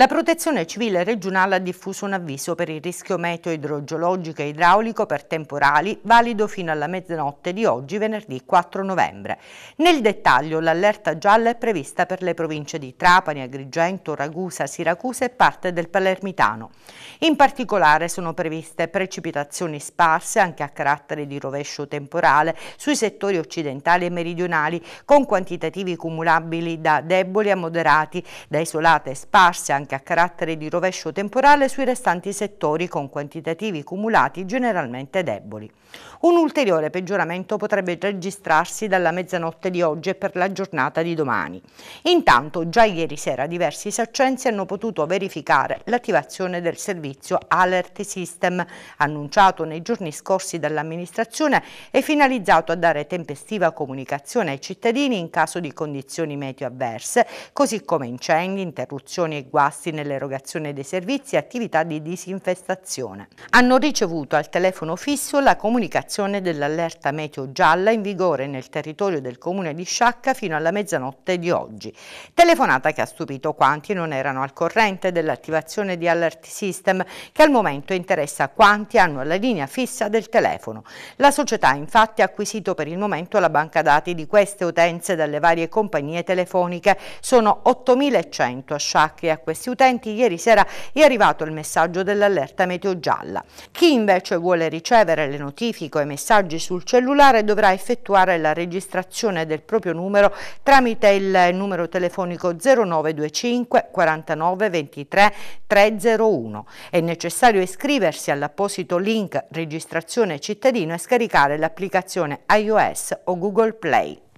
La protezione civile regionale ha diffuso un avviso per il rischio meteo idrogeologico e idraulico per temporali valido fino alla mezzanotte di oggi venerdì 4 novembre. Nel dettaglio l'allerta gialla è prevista per le province di Trapani, Agrigento, Ragusa, Siracusa e parte del Palermitano. In particolare sono previste precipitazioni sparse anche a carattere di rovescio temporale sui settori occidentali e meridionali con quantitativi cumulabili da deboli a moderati, da isolate e sparse anche anche a carattere di rovescio temporale sui restanti settori con quantitativi cumulati generalmente deboli. Un ulteriore peggioramento potrebbe registrarsi dalla mezzanotte di oggi e per la giornata di domani. Intanto già ieri sera diversi saccensi hanno potuto verificare l'attivazione del servizio Alert System annunciato nei giorni scorsi dall'amministrazione e finalizzato a dare tempestiva comunicazione ai cittadini in caso di condizioni meteo avverse, così come incendi, interruzioni e guasti passi nell'erogazione dei servizi e attività di disinfestazione. Hanno ricevuto al telefono fisso la comunicazione dell'allerta meteo gialla in vigore nel territorio del comune di Sciacca fino alla mezzanotte di oggi. Telefonata che ha stupito quanti non erano al corrente dell'attivazione di Alert System che al momento interessa quanti hanno la linea fissa del telefono. La società infatti ha acquisito per il momento la banca dati di queste utenze dalle varie compagnie telefoniche. Sono 8.100 a Sciacca e a questa questi utenti ieri sera è arrivato il messaggio dell'allerta meteo gialla. Chi invece vuole ricevere le notifiche o i messaggi sul cellulare dovrà effettuare la registrazione del proprio numero tramite il numero telefonico 0925 49 23 301. È necessario iscriversi all'apposito link registrazione cittadino e scaricare l'applicazione iOS o Google Play.